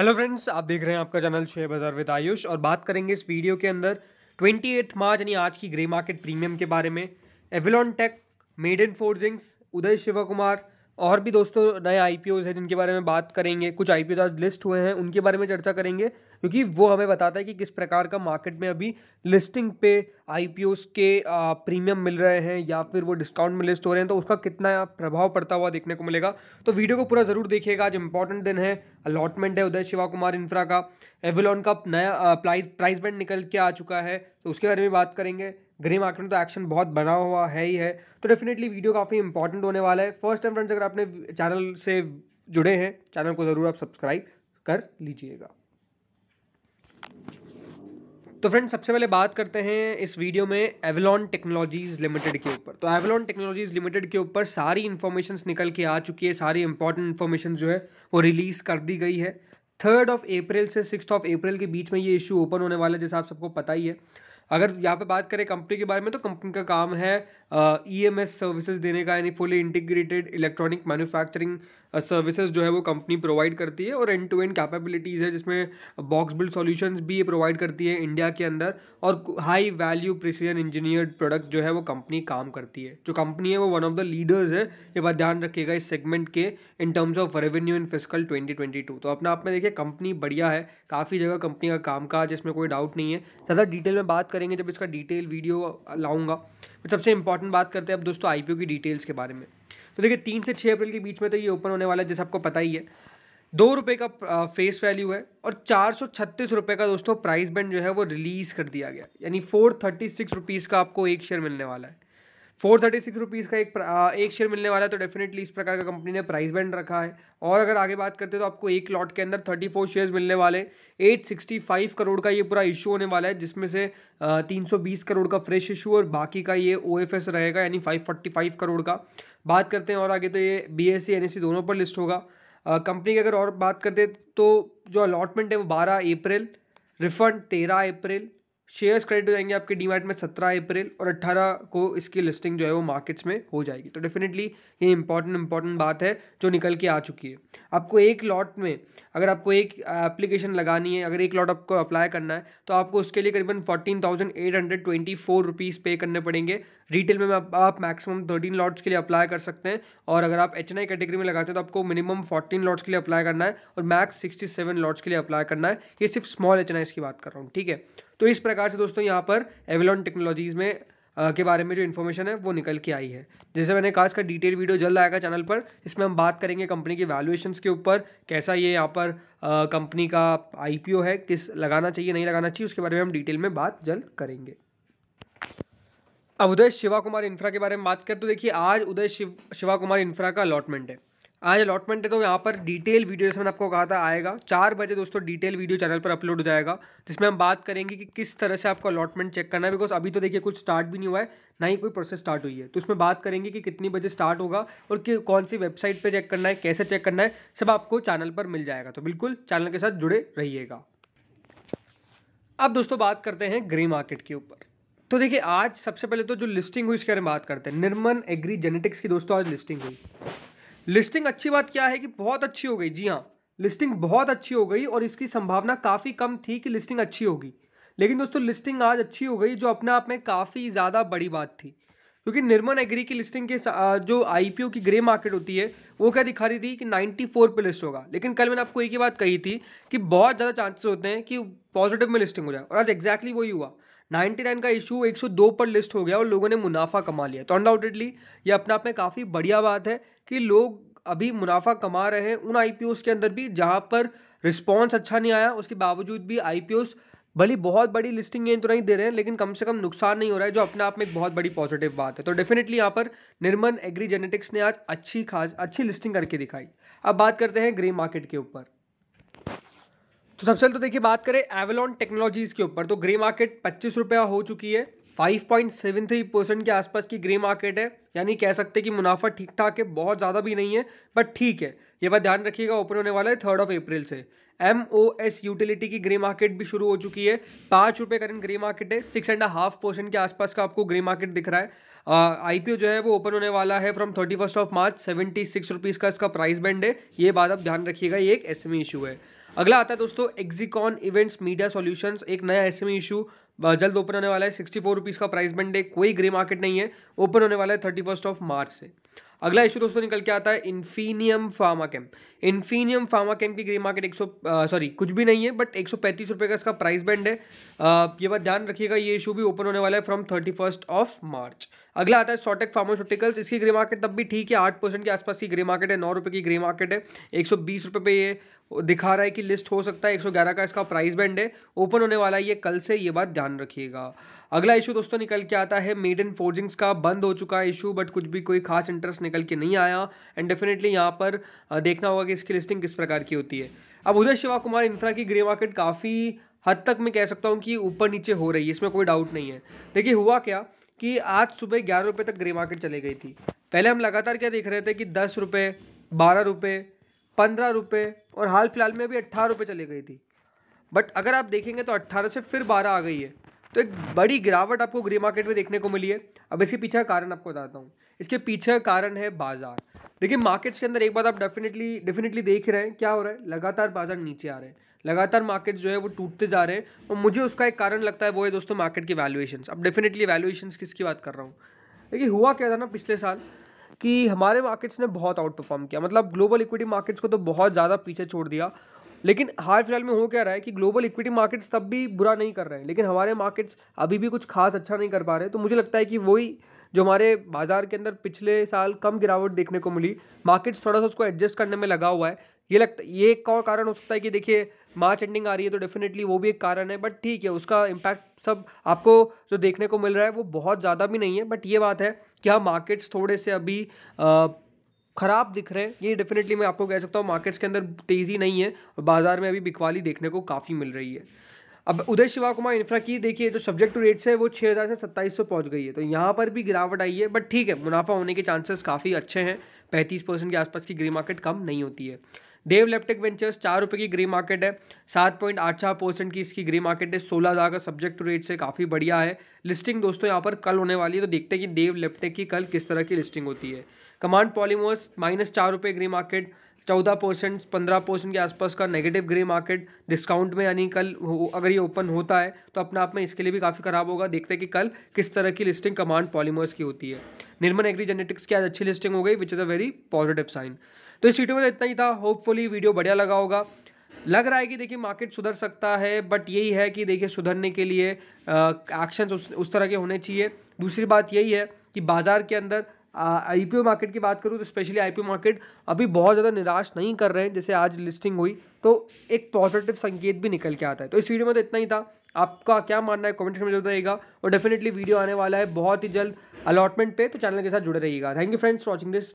hello friends आप देख रहे हैं आपका चैनल शेयर बाजार विद आयुष और बात करेंगे इस वीडियो के अंदर ट्वेंटी एट मार्च यानी आज की ग्रे मार्केट प्रीमियम के बारे में Avalon tech made in forgings Uday Shivakumar Kumar और भी दोस्तों नए आई पी हैं जिनके बारे में बात करेंगे कुछ आई पी आज लिस्ट हुए हैं उनके बारे में चर्चा करेंगे क्योंकि वो हमें बताता है कि किस प्रकार का मार्केट में अभी लिस्टिंग पे आई के प्रीमियम मिल रहे हैं या फिर वो डिस्काउंट में लिस्ट हो रहे हैं तो उसका कितना प्रभाव पड़ता हुआ देखने को मिलेगा तो वीडियो को पूरा ज़रूर देखिएगा आज इंपॉर्टेंट दिन है अलॉटमेंट है उदय शिवा कुमार इंफ्रा का एवेलॉन का नया प्राइस प्राइस बैंड निकल के आ चुका है तो उसके बारे में बात करेंगे ग्रे मार्केट में तो एक्शन बहुत बना हुआ है ही है तो डेफिनेटली वीडियो काफ़ी इंपॉर्टेंट होने वाला है फर्स्ट टाइम फ्रेंड्स अगर आपने चैनल से जुड़े हैं चैनल को ज़रूर आप सब्सक्राइब कर लीजिएगा तो फ्रेंड्स सबसे पहले बात करते हैं इस वीडियो में एवलॉन टेक्नोलॉजीज़ लिमिटेड के ऊपर तो एवलॉन टेक्नोलॉजीज़ लिमिटेड के ऊपर सारी इन्फॉर्मेशन निकल के आ चुकी है सारी इंपॉर्टेंट इन्फॉर्मेशन जो है वो रिलीज़ कर दी गई है थर्ड ऑफ अप्रैल से सिक्स ऑफ अप्रैल के बीच में ये इशू ओपन होने वाला है जैसा आप सबको पता ही है अगर यहाँ पे बात करें कंपनी के बारे में तो कंपनी का काम है ई एम एस सर्विसेज देने का यानी fully integrated electronic manufacturing services जो है वो कंपनी प्रोवाइड करती है और एंड टू एंड कैपेबिलिटीज़ है जिसमें बॉक्स बिल्ड सॉल्यूशंस भी ये प्रोवाइड करती है इंडिया के अंदर और high value precision engineered products जो है वो कंपनी काम करती है जो कंपनी है वो वन ऑफ द लीडर्स है ये बात ध्यान रखिएगा इस सेगमेंट के in terms of revenue in physical twenty तो अपना आप में देखिए कंपनी बढ़िया है काफ़ी जगह कंपनी का काम काज इसमें कोई डाउट नहीं है ज़्यादा डिटेल में बात करेंगे जब इसका डिटेल वीडियो लाऊंगा तो सबसे इंपॉर्टेंट बात करते हैं अब दोस्तों आई की डिटेल्स के बारे में तो देखिए तीन से छः अप्रैल के बीच में तो ये ओपन होने वाला है जैसे आपको पता ही है दो रुपये का फेस वैल्यू है और चार सौ छत्तीस रुपये का दोस्तों प्राइस बैंड जो है वो रिलीज़ कर दिया गया यानी फोर थर्टी सिक्स रुपीज़ का आपको एक शेयर मिलने वाला है फोर थर्टी सिक्स रुपीज़ का एक आ, एक शेयर मिलने वाला है तो डेफिनेटली इस प्रकार का कंपनी ने प्राइस बैंड रखा है और अगर आगे बात करते हैं तो आपको एक लॉट के अंदर थर्टी फोर शेयर्स मिलने वाले एट सिक्सटी फाइव करोड़ का ये पूरा इशू होने वाला है जिसमें से तीन सौ बीस करोड़ का फ्रेश इशू और बाकी का ये ओ एफ एस रहेगा यानी फाइव फोर्टी फाइव करोड़ का बात करते हैं और आगे तो ये B S E N S E दोनों पर लिस्ट होगा कंपनी की अगर और बात करते तो जो अलॉटमेंट है वो बारह अप्रैल रिफंड तेरह अप्रैल शेयर्स क्रेडिट हो जाएंगे आपके डीमैट में सत्रह अप्रैल और अट्ठारह को इसकी लिस्टिंग जो है वो मार्केट्स में हो जाएगी तो डेफिनेटली ये इंपॉर्टेंट इंपॉर्टेंट बात है जो निकल के आ चुकी है आपको एक लॉट में अगर आपको एक एप्लीकेशन लगानी है अगर एक लॉट आपको अप्लाई करना है तो आपको उसके लिए करीबन fourteen thousand eight hundred twenty four rupees pay करने पड़ेंगे रिटेल में आप, मैक्सिमम थर्टीन लॉट्स के लिए अप्लाई कर सकते हैं और अगर आप एच एन आई कैटेगरी में लगाते हैं तो आपको मिनिमम फोर्टीन लॉट्स के लिए अप्लाई करना है और मैक्स सिक्सटी सेवन लॉट्स के लिए अप्लाई करना है ये सिर्फ स्मॉल एच एन की बात कर रहा हूँ ठीक है तो इस प्रकार प्रकार से दोस्तों यहाँ पर एवलॉन टेक्नोलॉजीज़ में आ, के बारे में जो इन्फॉर्मेशन है वो निकल के आई है जैसे मैंने कहा इसका डिटेल वीडियो जल्द आएगा चैनल पर इसमें हम बात करेंगे कंपनी के वैल्यूएशंस के ऊपर कैसा ये यहाँ पर कंपनी का आईपीओ है किस लगाना चाहिए नहीं लगाना चाहिए उसके बारे में हम डिटेल में बात जल्द करेंगे अब उदय शिवा कुमार इंफ्रा के बारे में बात करें तो देखिए आज उदय शिव शिवा कुमार इंफ्रा का अलॉटमेंट है आज अलॉटमेंट है तो यहाँ पर डिटेल वीडियो जैसे मैंने आपको कहा था आएगा चार बजे दोस्तों डिटेल वीडियो चैनल पर अपलोड हो जाएगा जिसमें हम बात करेंगे कि किस तरह से आपको अलॉटमेंट चेक करना है बिकॉज अभी तो देखिए कुछ स्टार्ट भी नहीं हुआ है ना ही कोई प्रोसेस स्टार्ट हुई है तो उसमें बात करेंगे कि कितनी बजे स्टार्ट होगा और कि कौन सी वेबसाइट पर चेक करना है कैसे चेक करना है सब आपको चैनल पर मिल जाएगा तो बिल्कुल चैनल के साथ जुड़े रहिएगा अब दोस्तों बात करते हैं ग्रे मार्केट के ऊपर तो देखिए आज सबसे पहले तो जो लिस्टिंग हुई इसके बारे में बात करते हैं निर्मन एग्री जेनेटिक्स की दोस्तों आज लिस्टिंग हुई लिस्टिंग अच्छी बात क्या है कि बहुत अच्छी हो गई जी हाँ लिस्टिंग बहुत अच्छी हो गई और इसकी संभावना काफ़ी कम थी कि लिस्टिंग अच्छी होगी लेकिन दोस्तों लिस्टिंग आज अच्छी हो गई जो अपने आप में काफ़ी ज़्यादा बड़ी बात थी क्योंकि निर्मन एग्री की लिस्टिंग के जो आईपीओ की ग्रे मार्केट होती है वो क्या दिखा रही थी कि 94 पे लिस्ट होगा लेकिन कल मैंने आपको एक ही बात कही थी कि बहुत ज़्यादा चांसेस होते हैं कि पॉजिटिव में लिस्टिंग हो जाए और आज एग्जैक्टली वही हुआ 99 का इशू 102 पर लिस्ट हो गया और लोगों ने मुनाफा कमा लिया तो अनडाउटेडली ये अपने आप में काफ़ी बढ़िया बात है कि लोग अभी मुनाफा कमा रहे हैं उन आई के अंदर भी जहाँ पर रिस्पॉन्स अच्छा नहीं आया उसके बावजूद भी आई भली बहुत बड़ी लिस्टिंग गेंद तो नहीं दे रहे हैं लेकिन कम से कम नुकसान नहीं हो रहा है जो अपने आप में एक बहुत बड़ी पॉजिटिव बात है तो डेफिनेटली यहाँ पर निर्मन एग्री जेनेटिक्स ने आज अच्छी खास अच्छी लिस्टिंग करके दिखाई अब बात करते हैं ग्रे मार्केट के ऊपर तो सबसे पहले तो देखिए बात करें एवेलॉन टेक्नोलॉजीज़ के ऊपर तो ग्रे मार्केट पच्चीस रुपया हो चुकी है 5.73 परसेंट के आसपास की ग्रे मार्केट है यानी कह सकते हैं कि मुनाफा ठीक ठाक है बहुत ज़्यादा भी नहीं है बट ठीक है ये बात ध्यान रखिएगा ओपन होने वाला है थर्ड ऑफ अप्रैल से एम ओ एस यूटिलिटी की ग्रे मार्केट भी शुरू हो चुकी है पाँच रुपये करंट ग्रे मार्केट है सिक्स एंड हाफ परसेंट के आसपास का आपको ग्रे मार्केट दिख रहा है आई uh, जो है वो ओपन होने वाला है from thirty first of March seventy six rupees का इसका प्राइस बैंड है ये बात आप ध्यान रखिएगा ये एक एस इशू e है अगला आता है दोस्तों एग्जीकॉन इवेंट्स मीडिया सॉल्यूशंस एक नया एस इशू जल्द ओपन होने वाला है सिक्सटी फोर रुपीज़ का प्राइस बैंड डे कोई ग्रे मार्केट नहीं है ओपन होने वाला है थर्टी फर्स्ट ऑफ मार्च से अगला इशू दोस्तों निकल के आता है Infinium Pharmachem Infinium pharma की ग्रे मार्केट एक सॉरी कुछ भी नहीं है बट एक सौ पैंतीस का इसका प्राइस बैंड है आ, ये बात ध्यान रखिएगा ये इशू भी ओपन होने वाला है from thirty first of March अगला आता है शॉर्टेक फार्मास्यूटिकल्स इसकी ग्रे मार्केट तब भी ठीक है आठ परसेंट के आसपास की ग्रे मार्केट है नौ रुपये की ग्रे मार्केट है एक सौ बीस रुपये पे ये दिखा रहा है कि लिस्ट हो सकता है एक सौ ग्यारह का इसका प्राइस बैंड है ओपन होने वाला है ये कल से ये बात ध्यान रखिएगा अगला इशू दोस्तों निकल के आता है मेड इन फोर्जिंग्स का बंद हो चुका है इशू बट कुछ भी कोई खास इंटरेस्ट निकल के नहीं आया एंड डेफिनेटली यहाँ पर देखना होगा कि इसकी लिस्टिंग किस प्रकार की होती है अब उदय शिवा कुमार इंफ्रा की ग्रे मार्केट काफ़ी हद तक मैं कह सकता हूँ कि ऊपर नीचे हो रही है इसमें कोई डाउट नहीं है देखिए हुआ क्या कि आज सुबह ग्यारह रुपये तक ग्रे मार्केट चली गई थी पहले हम लगातार क्या देख रहे थे कि दस रुपये बारह रुपये पंद्रह रुपये और हाल फिलहाल में भी अट्ठारह रुपये चली गई थी बट अगर आप देखेंगे तो अट्ठारह से फिर बारह आ गई है तो एक बड़ी गिरावट आपको ग्रे मार्केट में देखने को मिली है अब इसके पीछे कारण आपको बताता हूँ इसके पीछे कारण है बाजार देखिए मार्केट्स के अंदर एक बात आप डेफिनेटली डेफिनेटली देख रहे हैं क्या हो रहा है लगातार बाजार नीचे आ रहे हैं लगातार मार्केट जो है वो टूटते जा रहे हैं और मुझे उसका एक कारण लगता है वो है दोस्तों मार्केट की वैल्यूएशन अब डेफिनेटली वैल्यूएशंस किसकी बात कर रहा हूँ देखिए हुआ क्या था ना पिछले साल कि हमारे मार्केट्स ने बहुत आउट परफॉर्म किया मतलब ग्लोबल इक्विटी मार्केट्स को तो बहुत ज़्यादा पीछे छोड़ दिया लेकिन हाल फिलहाल में हो क्या रहा है कि ग्लोबल इक्विटी मार्केट्स तब भी बुरा नहीं कर रहे हैं लेकिन हमारे मार्केट्स अभी भी कुछ खास अच्छा नहीं कर पा रहे तो मुझे लगता है कि वही जो हमारे बाजार के अंदर पिछले साल कम गिरावट देखने को मिली मार्केट्स थोड़ा सा उसको एडजस्ट करने में लगा हुआ है ये लगता ये एक और कारण हो सकता है कि देखिए मार्च एंडिंग आ रही है तो डेफिनेटली वो भी एक कारण है बट ठीक है उसका इम्पैक्ट सब आपको जो देखने को मिल रहा है वो बहुत ज़्यादा भी नहीं है बट ये बात है कि हाँ मार्केट्स थोड़े से अभी आ, खराब दिख रहे हैं ये डेफिनेटली मैं आपको कह सकता हूँ मार्केट्स के अंदर तेज़ी नहीं है और बाजार में अभी बिकवाली देखने को काफ़ी मिल रही है अब उदय शिवा कुमार इन्फ्रा की देखिए जो सब्जेक्ट टू रेट्स है वो छः हज़ार से सत्ताईस सौ पहुँच गई है तो यहाँ पर भी गिरावट आई है बट ठीक है मुनाफा होने के चांसेस काफ़ी अच्छे हैं पैंतीस परसेंट के आसपास की ग्रे मार्केट कम नहीं होती है देव लेप्टिक वेंचर्स चार रुपये की ग्री मार्केट है सात पॉइंट आठ चार परसेंट की इसकी ग्री मार्केट है सोलह हज़ार का सब्जेक्ट रेट से काफ़ी बढ़िया है लिस्टिंग दोस्तों यहाँ पर कल होने वाली है तो देखते हैं कि देव लेप्टिक की कल किस तरह की लिस्टिंग होती है कमांड पॉलीमोस माइनस चार रुपये ग्री मार्केट चौदह परसेंट पंद्रह परसेंट के आसपास का नेगेटिव ग्रे मार्केट डिस्काउंट में यानी कल अगर ये ओपन होता है तो अपने आप में इसके लिए भी काफ़ी खराब होगा देखते हैं कि कल किस तरह की लिस्टिंग कमांड पॉलीमर्स की होती है निर्मल एग्री जेनेटिक्स की आज अच्छी लिस्टिंग हो गई which is a very positive sign तो इस वीडियो में तो इतना ही था होपफुली वीडियो बढ़िया लगा होगा लग रहा है कि देखिए मार्केट सुधर सकता है बट यही है कि देखिए सुधरने के लिए एक्शंस उस, उस तरह के होने चाहिए दूसरी बात यही है कि बाज़ार के अंदर आईपीओ मार्केट की बात करूँ तो स्पेशली आईपीओ मार्केट अभी बहुत ज़्यादा निराश नहीं कर रहे हैं जैसे आज लिस्टिंग हुई तो एक पॉजिटिव संकेत भी निकल के आता है तो इस वीडियो में तो इतना ही था आपका क्या मानना है कमेंट में में रहेगा और डेफिनेटली वीडियो आने वाला है बहुत ही जल्द अलॉटमेंट पे तो चैनल के साथ जुड़े रहिएगा thank you friends watching this